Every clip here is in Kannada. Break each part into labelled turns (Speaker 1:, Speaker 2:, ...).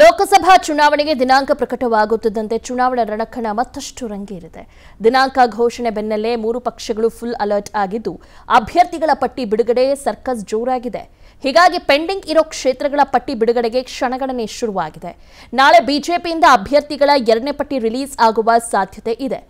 Speaker 1: ಲೋಕಸಭಾ ಚುನಾವಣೆಗೆ ದಿನಾಂಕ ಪ್ರಕಟವಾಗುತ್ತಿದ್ದಂತೆ ಚುನಾವಣಾ ರಣಕಣ ಮತ್ತಷ್ಟು ರಂಗೇರಿದೆ ದಿನಾಂಕ ಘೋಷಣೆ ಬೆನ್ನಲ್ಲೇ ಮೂರು ಪಕ್ಷಗಳು ಫುಲ್ ಅಲರ್ಟ್ ಆಗಿದ್ದು ಅಭ್ಯರ್ಥಿಗಳ ಪಟ್ಟಿ ಬಿಡುಗಡೆ ಸರ್ಕಸ್ ಜೋರಾಗಿದೆ ಹೀಗಾಗಿ ಪೆಂಡಿಂಗ್ ಇರೋ ಕ್ಷೇತ್ರಗಳ ಪಟ್ಟಿ ಬಿಡುಗಡೆಗೆ ಕ್ಷಣಗಣನೆ ಶುರುವಾಗಿದೆ ನಾಳೆ ಬಿಜೆಪಿಯಿಂದ ಅಭ್ಯರ್ಥಿಗಳ ಎರಡನೇ ಪಟ್ಟಿ ರಿಲೀಸ್ ಆಗುವ ಸಾಧ್ಯತೆ ಇದೆ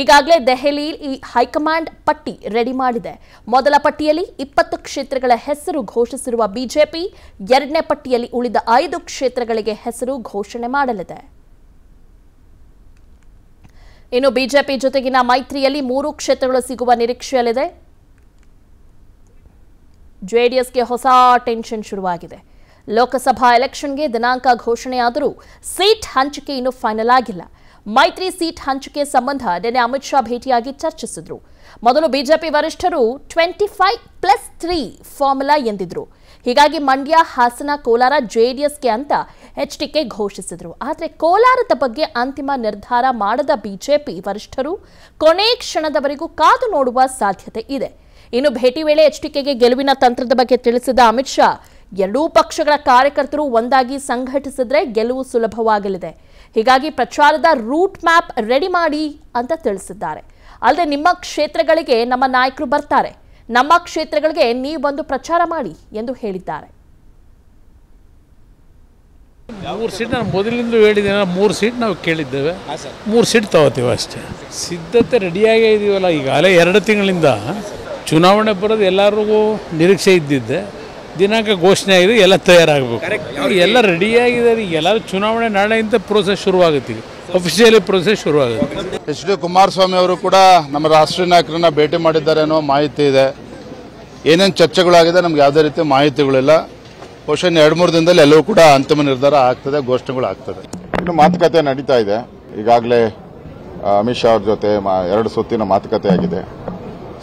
Speaker 1: ಈಗಾಗಲೇ ದೆಹಲಿ ಈ ಹೈಕಮಾಂಡ್ ಪಟ್ಟಿ ರೆಡಿ ಮಾಡಿದೆ ಮೊದಲ ಪಟ್ಟಿಯಲ್ಲಿ ಇಪ್ಪತ್ತು ಕ್ಷೇತ್ರಗಳ ಹೆಸರು ಘೋಷಿಸಿರುವ ಬಿಜೆಪಿ ಎರಡನೇ ಪಟ್ಟಿಯಲ್ಲಿ ಉಳಿದ ಐದು ಕ್ಷೇತ್ರಗಳಿಗೆ ಹೆಸರು ಘೋಷಣೆ ಮಾಡಲಿದೆ ಇನ್ನು ಬಿಜೆಪಿ ಜೊತೆಗಿನ ಮೈತ್ರಿಯಲ್ಲಿ ಮೂರು ಕ್ಷೇತ್ರಗಳು ಸಿಗುವ ನಿರೀಕ್ಷೆಯಲ್ಲಿದೆ ಜೆಡಿಎಸ್ಗೆ ಹೊಸ ಟೆನ್ಷನ್ ಶುರುವಾಗಿದೆ ಲೋಕಸಭಾ ಎಲೆಕ್ಷನ್ಗೆ ದಿನಾಂಕ ಘೋಷಣೆಯಾದರೂ ಸೀಟ್ ಹಂಚಿಕೆ ಇನ್ನೂ ಫೈನಲ್ ಆಗಿಲ್ಲ ಮೈತ್ರಿ ಸೀಟ್ ಹಂಚಿಕೆ ಸಂಬಂಧ ನಿನ್ನೆ ಅಮಿತ್ ಶಾ ಭೇಟಿಯಾಗಿ ಚರ್ಚಿಸಿದ್ರು ಮೊದಲು ಬಿಜೆಪಿ ವರಿಷ್ಠರು twenty five plus three formula ಎಂದಿದ್ರು ಹೀಗಾಗಿ ಮಂಡ್ಯ ಹಾಸನ ಕೋಲಾರ ಜೆಡಿಎಸ್ಗೆ ಅಂತ ಎಚ್ಡಿಕೆ ಘೋಷಿಸಿದ್ರು ಆದರೆ ಕೋಲಾರದ ಬಗ್ಗೆ ಅಂತಿಮ ನಿರ್ಧಾರ ಮಾಡದ ಬಿಜೆಪಿ ವರಿಷ್ಠರು ಕೊನೆ ಕ್ಷಣದವರೆಗೂ ಕಾದು ನೋಡುವ ಸಾಧ್ಯತೆ ಇದೆ ಇನ್ನು ಭೇಟಿ ವೇಳೆ ಎಚ್ ಡಿಕೆಗೆ ಗೆಲುವಿನ ತಂತ್ರದ ಬಗ್ಗೆ ತಿಳಿಸಿದ ಅಮಿತ್ ಶಾ ಎರಡೂ ಪಕ್ಷಗಳ ಕಾರ್ಯಕರ್ತರು ಒಂದಾಗಿ ಸಂಘಟಿಸಿದ್ರೆ ಗೆಲುವು ಸುಲಭವಾಗಲಿದೆ ಹೀಗಾಗಿ ಪ್ರಚಾರದ ರೂಟ್ ಮ್ಯಾಪ್ ರೆಡಿ ಮಾಡಿ ಅಂತ ತಿಳಿಸಿದ್ದಾರೆ ಅಲ್ಲದೆ ನಿಮ್ಮ ಕ್ಷೇತ್ರಗಳಿಗೆ ನಮ್ಮ ನಾಯಕರು ಬರ್ತಾರೆ ನಮ್ಮ ಕ್ಷೇತ್ರಗಳಿಗೆ ಬಂದು ಪ್ರಚಾರ ಮಾಡಿ ಎಂದು ಹೇಳಿದ್ದಾರೆ
Speaker 2: ಮೂರು ಸೀಟ್ ನಾನು ಮೊದಲಿಂದಲೂ ಹೇಳಿದ್ದೇನೆ ಮೂರು ಸೀಟ್ ನಾವು ಕೇಳಿದ್ದೇವೆ ಮೂರು ಸೀಟ್ ತಗೋತೀವಿ ಅಷ್ಟೇ ಸಿದ್ಧತೆ ರೆಡಿಯಾಗೇ ಇದೀವಲ್ಲ ಈಗಾಗಲೇ ಎರಡು ತಿಂಗಳಿಂದ ಚುನಾವಣೆ ಬರೋದು ಎಲ್ಲರಿಗೂ ನಿರೀಕ್ಷೆ ಇದ್ದಿದ್ದೆ ದಿನಾಂಕ ಘೋಷಣೆ ಆಗಿದೆ ಎಲ್ಲ ತಯಾರಾಗಬೇಕು ಎಲ್ಲ ಆಗಿದೆ ಎಲ್ಲರೂ ಚುನಾವಣೆ ನಾಳೆಯಿಂದ ಪ್ರೋಸೆಸ್ ಶುರುವಾಗುತ್ತೆ ಅಫಿಷಿಯಲಿ ಪ್ರೋಸೆಸ್ ಶುರುವಾಗುತ್ತೆ ಎಚ್ ಡಿ ಕುಮಾರಸ್ವಾಮಿ
Speaker 3: ಅವರು ಕೂಡ ನಮ್ಮ ರಾಷ್ಟ್ರೀಯ ನಾಯಕರನ್ನ ಭೇಟಿ ಮಾಡಿದ್ದಾರೆ ಅನ್ನೋ ಮಾಹಿತಿ ಇದೆ ಏನೇನು ಚರ್ಚೆಗಳಾಗಿದೆ ನಮ್ಗೆ ಯಾವುದೇ ರೀತಿ ಮಾಹಿತಿಗಳಿಲ್ಲ ಬಹುಶಃ ಎರಡು ಮೂರು ದಿನದಲ್ಲಿ ಎಲ್ಲವೂ ಕೂಡ ಅಂತಿಮ ನಿರ್ಧಾರ ಆಗ್ತದೆ ಘೋಷಣೆಗಳು ಆಗ್ತದೆ ಇನ್ನು ಮಾತುಕತೆ ನಡೀತಾ ಇದೆ ಈಗಾಗಲೇ ಅಮಿತ್ ಶಾ ಅವ್ರ ಜೊತೆ ಎರಡು ಸುತ್ತಿನ ಮಾತುಕತೆ ಆಗಿದೆ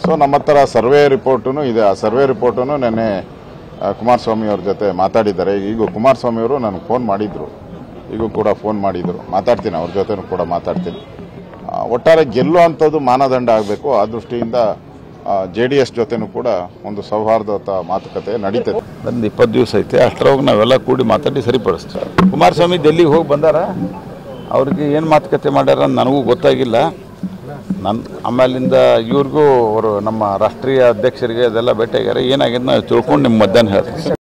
Speaker 3: ಸೊ ನಮ್ಮ ಹತ್ರ ಸರ್ವೆ ರಿಪೋರ್ಟು ಇದೆ ಆ ಸರ್ವೆ ರಿಪೋರ್ಟು ನೆನ್ನೆ ಕುಮಾರಸ್ವಾಮಿ ಅವ್ರ ಜೊತೆ ಮಾತಾಡಿದ್ದಾರೆ ಈಗ ಕುಮಾರಸ್ವಾಮಿ ಅವರು ನನಗೆ ಫೋನ್ ಮಾಡಿದರು ಈಗೂ ಕೂಡ ಫೋನ್ ಮಾಡಿದರು ಮಾತಾಡ್ತೀನಿ ಅವ್ರ ಜೊತೆನೂ ಕೂಡ ಮಾತಾಡ್ತೀನಿ ಒಟ್ಟಾರೆ ಗೆಲ್ಲುವಂಥದ್ದು ಮಾನದಂಡ ಆಗಬೇಕು ಆ ದೃಷ್ಟಿಯಿಂದ ಜೆ ಡಿ ಎಸ್ ಜೊತೆನೂ ಕೂಡ ಒಂದು ಸೌಹಾರ್ದತ ಮಾತುಕತೆ ನಡೀತದೆ ಒಂದು ಇಪ್ಪತ್ತು ದಿವಸ ಐತೆ ಅಷ್ಟರವಾಗ ನಾವೆಲ್ಲ ಕೂಡಿ ಮಾತಾಡಿ ಸರಿಪಡಿಸ್ತೀವಿ ಕುಮಾರಸ್ವಾಮಿ ಡೆಲ್ಲಿಗೆ ಹೋಗಿ ಬಂದಾರ ಅವ್ರಿಗೆ ಏನು ಮಾತುಕತೆ ಮಾಡ್ಯಾರ ನನಗೂ ಗೊತ್ತಾಗಿಲ್ಲ ನನ್ನ ಆಮೇಲಿಂದ ಇವ್ರಿಗೂ ಅವರು ನಮ್ಮ ರಾಷ್ಟ್ರೀಯ ಅಧ್ಯಕ್ಷರಿಗೆ ಅದೆಲ್ಲ ಭೇಟಿಯಾಗ್ಯಾರ ಏನಾಗಿದೆ ನಾವು ತಿಳ್ಕೊಂಡು ನಿಮ್ಮ ಮಧ್ಯಾಹ್ನ ಹೇಳ್ತೀನಿ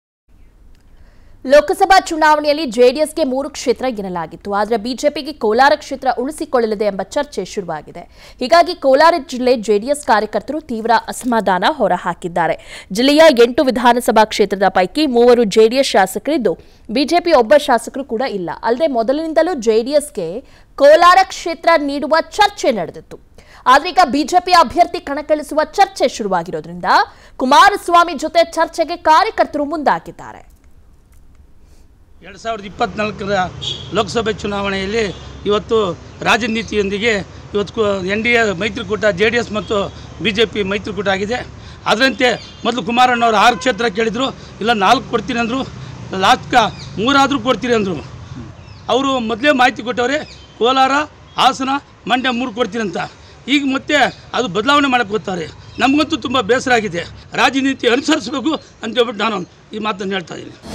Speaker 1: ಲೋಕಸಭಾ ಚುನಾವಣೆಯಲ್ಲಿ ಜೆಡಿಎಸ್ಗೆ ಮೂರು ಕ್ಷೇತ್ರ ಗೆಲ್ಲಲಾಗಿತ್ತು ಆದರೆ ಬಿಜೆಪಿಗೆ ಕೋಲಾರ ಕ್ಷೇತ್ರ ಉಳಿಸಿಕೊಳ್ಳಲಿದೆ ಎಂಬ ಚರ್ಚೆ ಶುರುವಾಗಿದೆ ಹೀಗಾಗಿ ಕೋಲಾರ ಜಿಲ್ಲೆ ಜೆಡಿಎಸ್ ಕಾರ್ಯಕರ್ತರು ತೀವ್ರ ಅಸಮಾಧಾನ ಹೊರಹಾಕಿದ್ದಾರೆ ಜಿಲ್ಲೆಯ ಎಂಟು ವಿಧಾನಸಭಾ ಕ್ಷೇತ್ರದ ಪೈಕಿ ಮೂವರು ಜೆಡಿಎಸ್ ಶಾಸಕರಿದ್ದು ಬಿಜೆಪಿ ಒಬ್ಬ ಶಾಸಕರು ಕೂಡ ಇಲ್ಲ ಅಲ್ಲದೆ ಮೊದಲಿನಿಂದಲೂ ಜೆಡಿಎಸ್ಗೆ ಕೋಲಾರ ಕ್ಷೇತ್ರ ನೀಡುವ ಚರ್ಚೆ ನಡೆದಿತ್ತು ಆದರೆ ಈಗ ಬಿಜೆಪಿ ಅಭ್ಯರ್ಥಿ ಕಣಕ್ಕಿಳಿಸುವ ಚರ್ಚೆ ಶುರುವಾಗಿರೋದ್ರಿಂದ ಕುಮಾರಸ್ವಾಮಿ ಜೊತೆ ಚರ್ಚೆಗೆ ಕಾರ್ಯಕರ್ತರು ಮುಂದಾಗಿದ್ದಾರೆ
Speaker 2: ಎರಡು ಸಾವಿರದ ಇಪ್ಪತ್ತ್ನಾಲ್ಕರ ಲೋಕಸಭೆ ಚುನಾವಣೆಯಲ್ಲಿ ಇವತ್ತು ರಾಜನೀತಿಯೊಂದಿಗೆ ಇವತ್ತು ಎನ್ ಡಿ ಎ ಮೈತ್ರಿಕೂಟ ಜೆ ಡಿ ಎಸ್ ಮತ್ತು ಬಿ ಜೆ ಪಿ ಮೈತ್ರಿಕೂಟ ಆಗಿದೆ ಅದರಂತೆ ಮೊದಲು ಕುಮಾರಣ್ಣವರು ಆರು ಕ್ಷೇತ್ರ ಕೇಳಿದರು ಇಲ್ಲ ನಾಲ್ಕು ಕೊಡ್ತೀನಿ ಅಂದರು ಲಾಸ್ಟ್ಕ ಮೂರಾದರೂ ಕೊಡ್ತೀರಿ ಅಂದರು ಅವರು ಮೊದಲೇ ಮಾಹಿತಿ ಕೊಟ್ಟವ್ರೆ ಕೋಲಾರ ಹಾಸನ ಮಂಡ್ಯ ಮೂರು ಕೊಡ್ತೀನಿ ಅಂತ ಈಗ ಮತ್ತೆ ಅದು ಬದಲಾವಣೆ ಮಾಡಕ್ಕೆ ಹೋಗ್ತಾರೆ ನಮಗಂತೂ ತುಂಬ ಬೇಸರ ಆಗಿದೆ ರಾಜನೀತಿ ಅನುಸರಿಸಬೇಕು ಅಂತ ನಾನು ಈ ಮಾತನ್ನು ಹೇಳ್ತಾ ಇದ್ದೀನಿ